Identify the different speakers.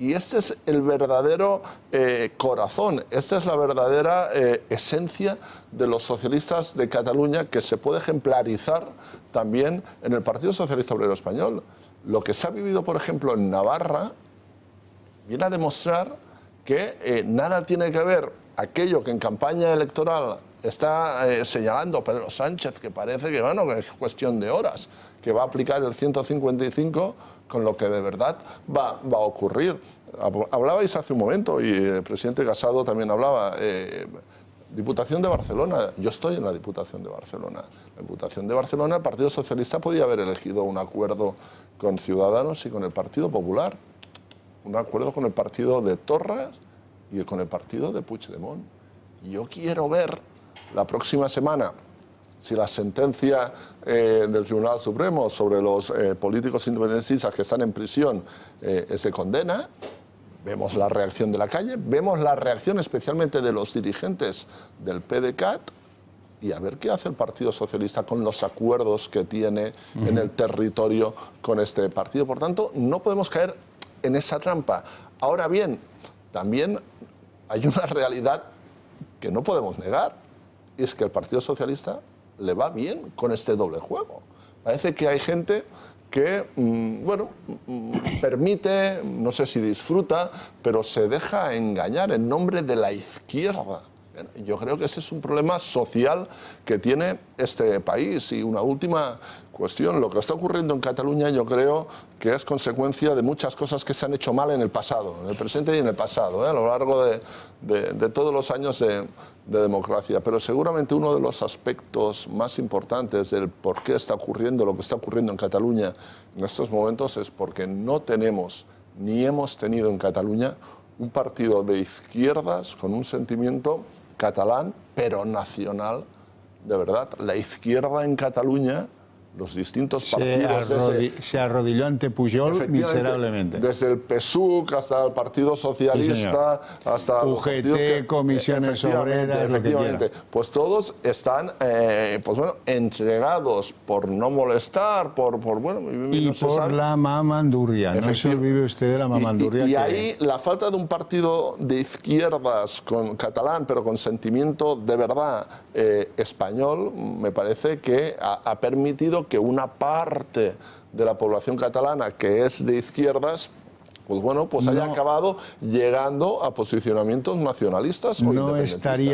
Speaker 1: Y este es el verdadero eh, corazón, esta es la verdadera eh, esencia de los socialistas de Cataluña que se puede ejemplarizar también en el Partido Socialista Obrero Español. Lo que se ha vivido, por ejemplo, en Navarra viene a demostrar que eh, nada tiene que ver aquello que en campaña electoral está eh, señalando Pedro Sánchez, que parece que, bueno, que es cuestión de horas, que va a aplicar el 155 con lo que de verdad va, a ocurrir. Hablabais hace un momento, y el presidente Casado también hablaba, eh, Diputación de Barcelona, yo estoy en la Diputación de Barcelona. La Diputación de Barcelona, el Partido Socialista podía haber elegido un acuerdo con Ciudadanos y con el Partido Popular, un acuerdo con el partido de Torres... y con el partido de Puigdemont. Yo quiero ver la próxima semana, si la sentencia eh, del Tribunal Supremo sobre los eh, políticos independentistas que están en prisión eh, se condena, vemos la reacción de la calle, vemos la reacción especialmente de los dirigentes del PDCAT y a ver qué hace el Partido Socialista con los acuerdos que tiene en el territorio con este partido. Por tanto, no podemos caer en esa trampa. Ahora bien, también hay una realidad que no podemos negar es que el Partido Socialista le va bien con este doble juego. Parece que hay gente que, mm, bueno, mm, permite, no sé si disfruta, pero se deja engañar en nombre de la izquierda. Yo creo que ese es un problema social que tiene este país. Y una última cuestión, lo que está ocurriendo en Cataluña yo creo que es consecuencia de muchas cosas que se han hecho mal en el pasado, en el presente y en el pasado, ¿eh? a lo largo de, todos los años de, de democracia. Pero seguramente uno de los aspectos más importantes del por qué está ocurriendo lo que está ocurriendo en Cataluña en estos momentos es porque no tenemos ni hemos tenido en Cataluña un partido de izquierdas con un sentimiento catalán, pero nacional, de verdad. La izquierda en Cataluña los distintos partidos. Se, arrodilló ante Puyol miserablemente. Desde el PSUC hasta el Partido Socialista, hasta UGT, comisiones obreras, efectivamente. pues todos están, eh, pues bueno, entregados por no molestar, por, por bueno, y por la mamandurria. No se usted de la mamandurria. Y, ahí la falta de un partido de izquierdas con catalán, pero con sentimiento de verdad eh, español, me parece que ha permitido que una parte de la población catalana que es de izquierdas pues bueno, pues haya acabado llegando a posicionamientos nacionalistas o